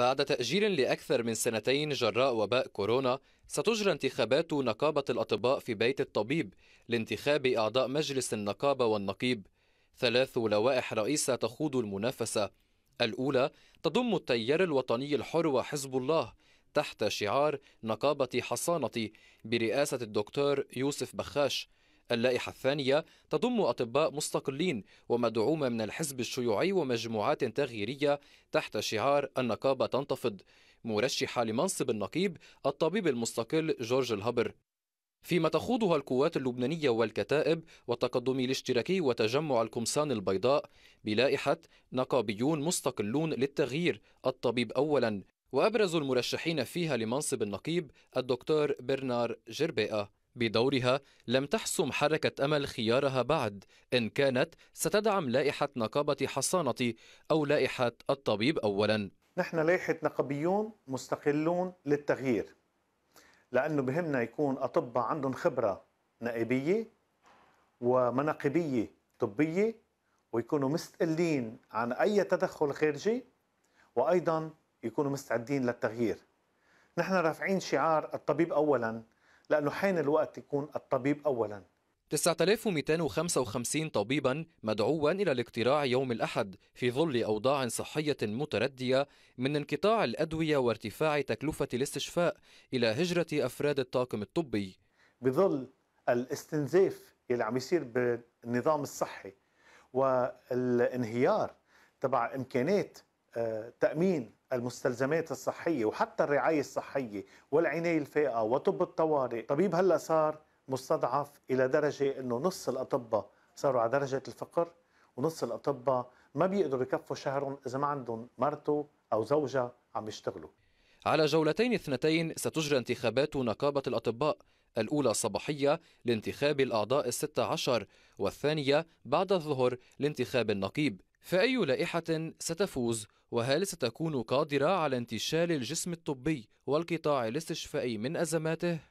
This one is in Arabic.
بعد تأجيل لأكثر من سنتين جراء وباء كورونا ستجرى انتخابات نقابة الأطباء في بيت الطبيب لانتخاب أعضاء مجلس النقابة والنقيب ثلاث لوائح رئيسة تخوض المنافسة الأولى تضم التيار الوطني الحر وحزب الله تحت شعار نقابة حصانتي برئاسة الدكتور يوسف بخاش اللائحة الثانية تضم أطباء مستقلين ومدعومة من الحزب الشيوعي ومجموعات تغييرية تحت شعار النقابة تنتفض مرشحة لمنصب النقيب الطبيب المستقل جورج الهبر فيما تخوضها القوات اللبنانية والكتائب والتقدم الاشتراكي وتجمع القمصان البيضاء بلائحة نقابيون مستقلون للتغيير الطبيب أولا وأبرز المرشحين فيها لمنصب النقيب الدكتور برنار جربيئة بدورها لم تحسم حركة أمل خيارها بعد إن كانت ستدعم لائحة نقابة حصانتي أو لائحة الطبيب أولا نحن لائحة نقابيون مستقلون للتغيير لأنه بهمنا يكون أطباء عندهم خبرة نائبية ومناقبية طبية ويكونوا مستقلين عن أي تدخل خارجي وأيضا يكونوا مستعدين للتغيير نحن رافعين شعار الطبيب أولاً لأنه حين الوقت يكون الطبيب أولاً 9255 طبيبا مدعوا إلى الاقتراع يوم الأحد في ظل أوضاع صحية متردية من انقطاع الأدوية وارتفاع تكلفة الاستشفاء إلى هجرة أفراد الطاقم الطبي بظل الاستنزاف اللي عم يصير بالنظام الصحي والانهيار تبع إمكانات آه، تأمين المستلزمات الصحية وحتى الرعاية الصحية والعناية الفائقة وطب الطوارئ طبيب هلأ صار مستضعف إلى درجة أنه نص الأطباء صاروا على درجة الفقر ونص الأطباء ما بيقدروا يكفوا شهرهم إذا ما عندهم مرته أو زوجها عم يشتغلوا على جولتين اثنتين ستجرى انتخابات نقابة الأطباء الأولى صباحية لانتخاب الأعضاء الستة عشر والثانية بعد الظهر لانتخاب النقيب فأي لائحة ستفوز وهل ستكون قادرة على انتشال الجسم الطبي والقطاع الاستشفائي من أزماته؟